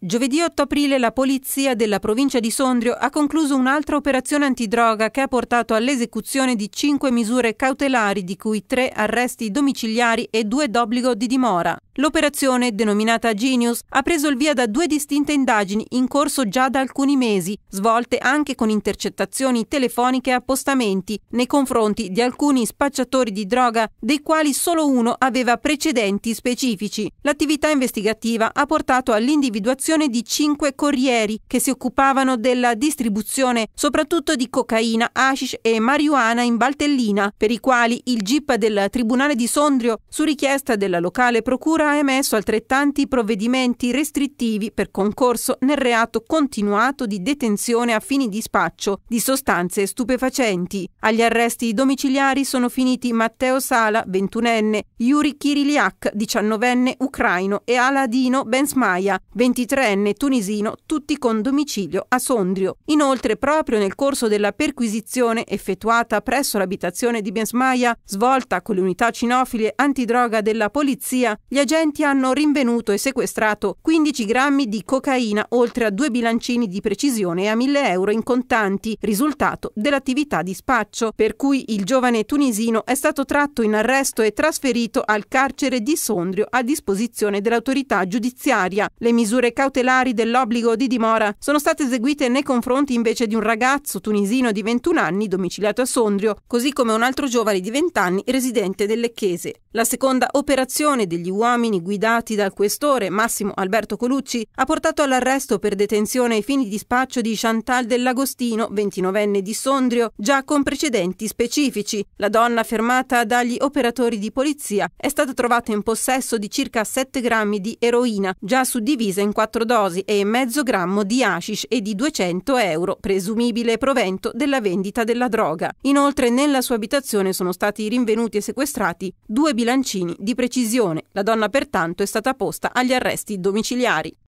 Giovedì 8 aprile la polizia della provincia di Sondrio ha concluso un'altra operazione antidroga che ha portato all'esecuzione di cinque misure cautelari, di cui tre arresti domiciliari e due d'obbligo di dimora. L'operazione, denominata Genius, ha preso il via da due distinte indagini in corso già da alcuni mesi, svolte anche con intercettazioni telefoniche e appostamenti nei confronti di alcuni spacciatori di droga, dei quali solo uno aveva precedenti specifici. L'attività investigativa ha portato all'individuazione formazione di cinque corrieri che si occupavano della distribuzione soprattutto di cocaina, hashish e marijuana in Valtellina, per i quali il GIP del Tribunale di Sondrio, su richiesta della locale procura, ha emesso altrettanti provvedimenti restrittivi per concorso nel reato continuato di detenzione a fini di spaccio di sostanze stupefacenti. Agli arresti domiciliari sono finiti Matteo Sala, 21enne, Yuri Kiriliak, 19enne ucraino e Aladino Bensmaia, 23 23enne tunisino, tutti con domicilio a Sondrio. Inoltre, proprio nel corso della perquisizione effettuata presso l'abitazione di Bensmaia, svolta con le unità cinofile antidroga della polizia, gli agenti hanno rinvenuto e sequestrato 15 grammi di cocaina, oltre a due bilancini di precisione e a 1000 euro in contanti, risultato dell'attività di spaccio, per cui il giovane tunisino è stato tratto in arresto e trasferito al carcere di Sondrio a disposizione dell'autorità giudiziaria. Le misure causate cautelari dell'obbligo di dimora sono state eseguite nei confronti invece di un ragazzo tunisino di 21 anni domiciliato a Sondrio, così come un altro giovane di 20 anni residente delle Lecchese. La seconda operazione degli uomini guidati dal questore Massimo Alberto Colucci ha portato all'arresto per detenzione ai fini di spaccio di Chantal dell'Agostino, 29enne di Sondrio, già con precedenti specifici. La donna fermata dagli operatori di polizia è stata trovata in possesso di circa 7 grammi di eroina, già suddivisa in quattro 4 dosi e mezzo grammo di hashish e di 200 euro, presumibile provento della vendita della droga. Inoltre nella sua abitazione sono stati rinvenuti e sequestrati due bilancini di precisione. La donna pertanto è stata posta agli arresti domiciliari.